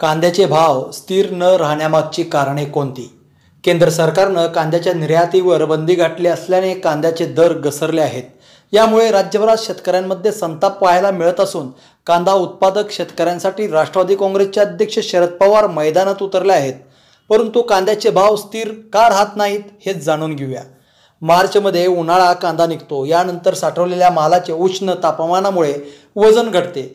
कांद्याचे भाव स्थिर न राहण्यामागची कारणे कोणती केंद्र सरकारनं कांद्याच्या निर्यातीवर बंदी घातली असल्याने कांद्याचे दर घसरले आहेत यामुळे राज्यभरात शेतकऱ्यांमध्ये संताप पाहायला मिळत असून कांदा उत्पादक शेतकऱ्यांसाठी राष्ट्रवादी काँग्रेसचे अध्यक्ष शरद पवार मैदानात उतरले आहेत परंतु कांद्याचे भाव स्थिर का राहत नाहीत हेच जाणून घेऊया मार्चमध्ये उन्हाळा कांदा निघतो यानंतर साठवलेल्या मालाचे उष्ण तापमानामुळे वजन घटते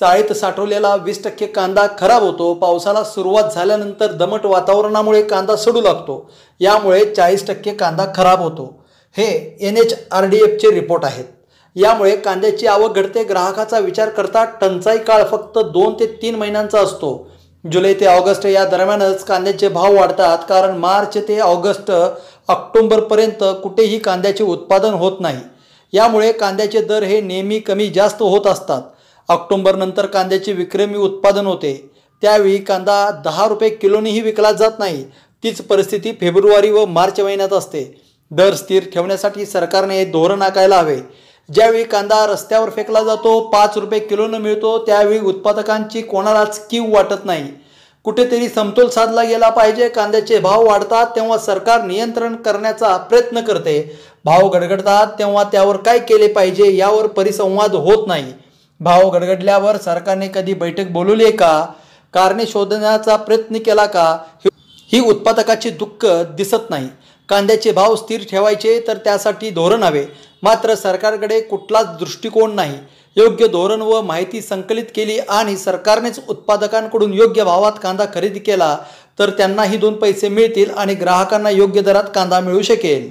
चाळीत साठवलेला वीस टक्के कांदा खराब होतो पावसाला सुरुवात झाल्यानंतर दमट वातावरणामुळे कांदा सडू लागतो यामुळे चाळीस टक्के कांदा खराब होतो हे एन एच आर डी एफचे रिपोर्ट आहेत यामुळे कांद्याची आवक घडते ग्राहकाचा विचार करता टंचाई काळ फक्त दोन ते तीन महिन्यांचा असतो जुलै ते ऑगस्ट या दरम्यानच कांद्याचे भाव वाढतात कारण मार्च ते ऑगस्ट ऑक्टोंबरपर्यंत कुठेही कांद्याचे उत्पादन होत नाही यामुळे कांद्याचे दर हे नेहमी कमी जास्त होत असतात ऑक्टोंबरनंतर कांद्याचे विक्रमी उत्पादन होते त्यावेळी कांदा दहा रुपये किलोनेही विकला जात नाही तीच परिस्थिती फेब्रुवारी व मार्च महिन्यात असते दर स्थिर ठेवण्यासाठी सरकारने हे धोरण आखायला हवे ज्यावेळी कांदा रस्त्यावर फेकला जातो पाच रुपये किलोनं मिळतो त्यावेळी उत्पादकांची कोणालाच कीव वाटत नाही कुठेतरी समतोल साधला गेला पाहिजे कांद्याचे भाव वाढतात तेव्हा सरकार नियंत्रण करण्याचा प्रयत्न करते भाव गडगडतात तेव्हा त्यावर काय केले पाहिजे यावर परिसंवाद होत नाही भाव गडगडल्यावर सरकारने कधी बैठक बोलवली आहे का कारणे शोधण्याचा प्रयत्न केला का ही उत्पादकाची दुःख दिसत नाही कांद्याचे भाव स्थिर ठेवायचे तर त्यासाठी धोरण हवे मात्र सरकारकडे कुठलाच दृष्टिकोन नाही योग्य धोरण व माहिती संकलित केली आणि सरकारनेच उत्पादकांकडून योग्य भावात कांदा खरेदी केला तर त्यांनाही दोन पैसे मिळतील आणि ग्राहकांना योग्य दरात कांदा मिळू शकेल